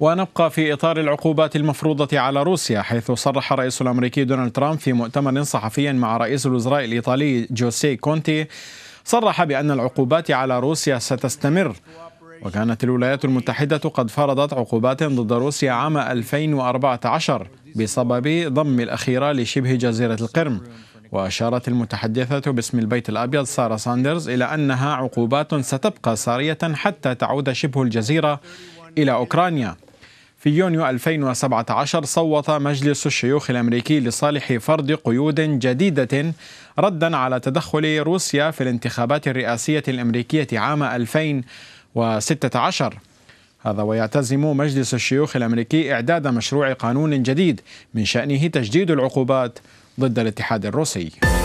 ونبقى في إطار العقوبات المفروضة على روسيا حيث صرح الرئيس الأمريكي دونالد ترامب في مؤتمر صحفي مع رئيس الوزراء الإيطالي جوسي كونتي صرح بأن العقوبات على روسيا ستستمر وكانت الولايات المتحدة قد فرضت عقوبات ضد روسيا عام 2014 بسبب ضم الأخيرة لشبه جزيرة القرم وأشارت المتحدثة باسم البيت الأبيض سارة ساندرز إلى أنها عقوبات ستبقى سارية حتى تعود شبه الجزيرة إلى أوكرانيا في يونيو 2017 صوت مجلس الشيوخ الأمريكي لصالح فرض قيود جديدة ردا على تدخل روسيا في الانتخابات الرئاسية الأمريكية عام 2016 هذا ويعتزم مجلس الشيوخ الأمريكي إعداد مشروع قانون جديد من شأنه تجديد العقوبات ضد الاتحاد الروسي